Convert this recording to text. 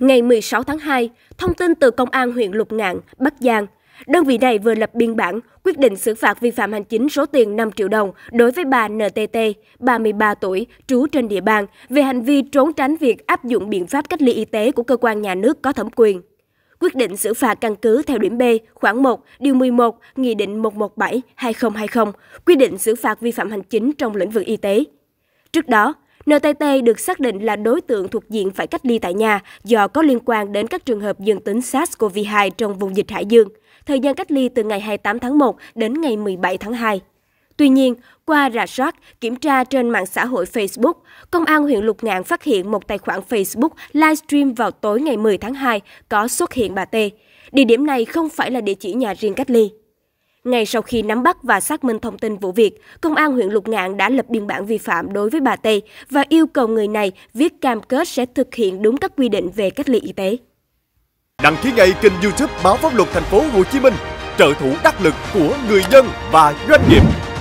Ngày 16 tháng 2, thông tin từ Công an huyện Lục Ngạn, Bắc Giang, đơn vị này vừa lập biên bản quyết định xử phạt vi phạm hành chính số tiền 5 triệu đồng đối với bà NTT, 33 tuổi, trú trên địa bàn, về hành vi trốn tránh việc áp dụng biện pháp cách ly y tế của cơ quan nhà nước có thẩm quyền. Quyết định xử phạt căn cứ theo điểm B, khoảng 1, điều 11, Nghị định 117-2020, quy định xử phạt vi phạm hành chính trong lĩnh vực y tế. Trước đó, NTT được xác định là đối tượng thuộc diện phải cách ly tại nhà do có liên quan đến các trường hợp dương tính SARS-CoV-2 trong vùng dịch Hải Dương. Thời gian cách ly từ ngày 28 tháng 1 đến ngày 17 tháng 2. Tuy nhiên, qua rà soát, kiểm tra trên mạng xã hội Facebook, Công an huyện Lục Ngạn phát hiện một tài khoản Facebook livestream vào tối ngày 10 tháng 2 có xuất hiện bà T. Địa điểm này không phải là địa chỉ nhà riêng cách ly. Ngay sau khi nắm bắt và xác minh thông tin vụ việc, Công an huyện Lục Ngạn đã lập biên bản vi phạm đối với bà T và yêu cầu người này viết cam kết sẽ thực hiện đúng các quy định về cách ly y tế. Đăng ký ngay kênh YouTube báo pháp luật thành phố Hồ Chí Minh, trợ thủ đắc lực của người dân và doanh nghiệp.